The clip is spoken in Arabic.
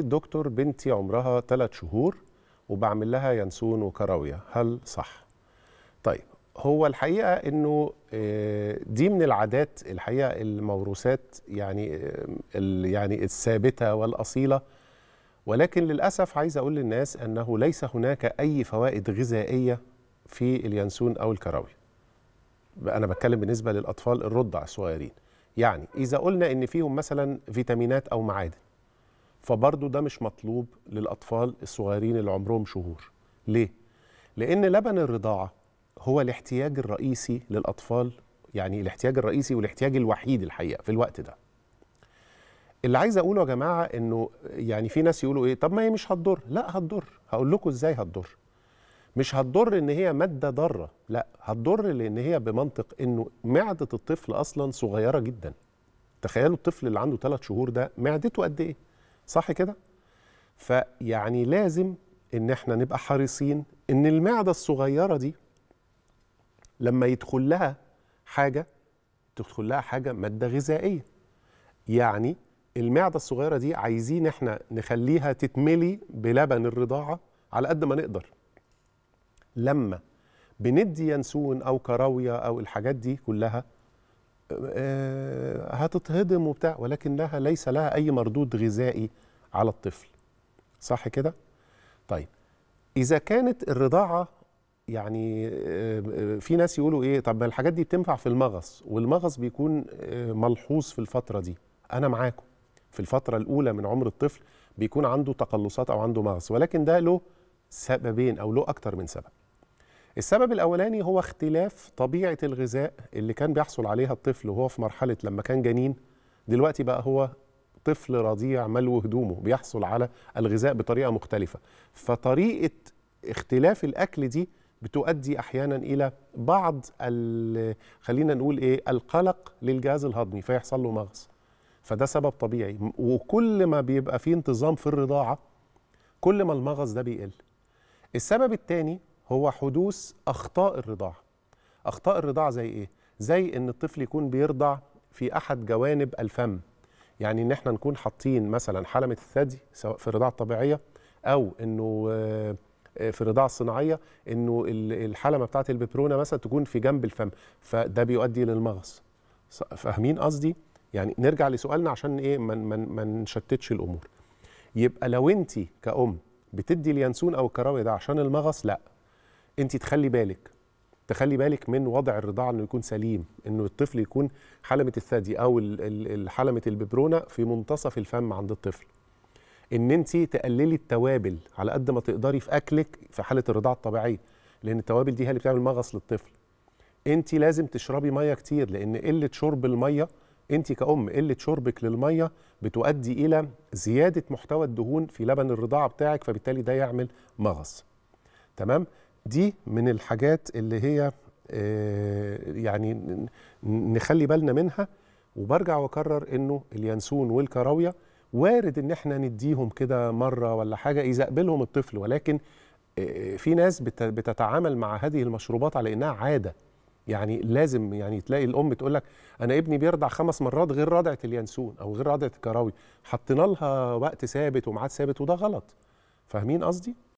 الدكتور بنتي عمرها ثلاث شهور وبعمل لها ينسون وكراويه هل صح طيب هو الحقيقه انه آه، دي من العادات الحقيقه الموروثات يعني آه، يعني الثابته والاصيله ولكن للاسف عايز اقول للناس انه ليس هناك اي فوائد غذائيه في اليانسون او الكراويه انا بتكلم بالنسبه للاطفال الرضع الصغيرين يعني اذا قلنا ان فيهم مثلا فيتامينات او معادن فبرضه ده مش مطلوب للأطفال الصغيرين اللي عمرهم شهور ليه؟ لأن لبن الرضاعة هو الاحتياج الرئيسي للأطفال يعني الاحتياج الرئيسي والاحتياج الوحيد الحقيقة في الوقت ده اللي عايز اقوله يا جماعه انه يعني في ناس يقولوا ايه طب ما هي مش هتضر لا هتضر هقول لكم ازاي هتضر مش هتضر ان هي ماده ضاره لا هتضر لان هي بمنطق انه معده الطفل اصلا صغيره جدا تخيلوا الطفل اللي عنده 3 شهور ده معدته قد ايه صح كده فيعني لازم ان احنا نبقى حريصين ان المعده الصغيره دي لما يدخل لها حاجه تدخل لها حاجه ماده غذائيه يعني المعده الصغيره دي عايزين احنا نخليها تتملي بلبن الرضاعه على قد ما نقدر لما بندي ينسون او كراويه او الحاجات دي كلها آه، آه، هتتهضم وبتاع ولكنها ليس لها أي مردود غذائي على الطفل صح كده؟ طيب إذا كانت الرضاعة يعني آه، في ناس يقولوا إيه طب الحاجات دي بتنفع في المغص والمغص بيكون آه، ملحوظ في الفترة دي أنا معاكم في الفترة الأولى من عمر الطفل بيكون عنده تقلصات أو عنده مغص ولكن ده له سببين أو له أكتر من سبب السبب الاولاني هو اختلاف طبيعه الغذاء اللي كان بيحصل عليها الطفل وهو في مرحله لما كان جنين دلوقتي بقى هو طفل رضيع ملو هدومه بيحصل على الغذاء بطريقه مختلفه فطريقه اختلاف الاكل دي بتؤدي احيانا الى بعض خلينا نقول ايه القلق للجهاز الهضمي فيحصل له مغص فده سبب طبيعي وكل ما بيبقى فيه انتظام في الرضاعه كل ما المغص ده بيقل السبب الثاني هو حدوث اخطاء الرضاعه اخطاء الرضاعه زي ايه زي ان الطفل يكون بيرضع في احد جوانب الفم يعني ان احنا نكون حاطين مثلا حلمه الثدي سواء في الرضاعه الطبيعيه او انه آه، آه، في الرضاعه الصناعيه انه الحلمه بتاعه الببرونه مثلا تكون في جنب الفم فده بيؤدي للمغص فاهمين قصدي يعني نرجع لسؤالنا عشان ايه ما من ما نشتتش الامور يبقى لو انت كأم بتدي اليانسون او الكراوي ده عشان المغص لا انت تخلي بالك تخلي بالك من وضع الرضاعه انه يكون سليم انه الطفل يكون حلمه الثدي او حلمه الببرونه في منتصف الفم عند الطفل ان انت تقللي التوابل على قد ما تقدري في اكلك في حاله الرضاعه الطبيعيه لان التوابل دي هي اللي بتعمل مغص للطفل انت لازم تشربي ميه كتير لان قله شرب الميه انت كأم قله شربك للميه بتؤدي الى زياده محتوى الدهون في لبن الرضاعه بتاعك فبالتالي ده يعمل مغص تمام دي من الحاجات اللي هي آه، يعني نخلي بالنا منها وبرجع واكرر انه اليانسون والكراويه وارد ان احنا نديهم كده مره ولا حاجه يزقبلهم الطفل ولكن آه، في ناس بتتعامل مع هذه المشروبات على انها عاده يعني لازم يعني تلاقي الام تقول لك انا ابني بيرضع خمس مرات غير رضعه اليانسون او غير رضعه الكراوي حطينا لها وقت ثابت وميعاد ثابت وده غلط فاهمين قصدي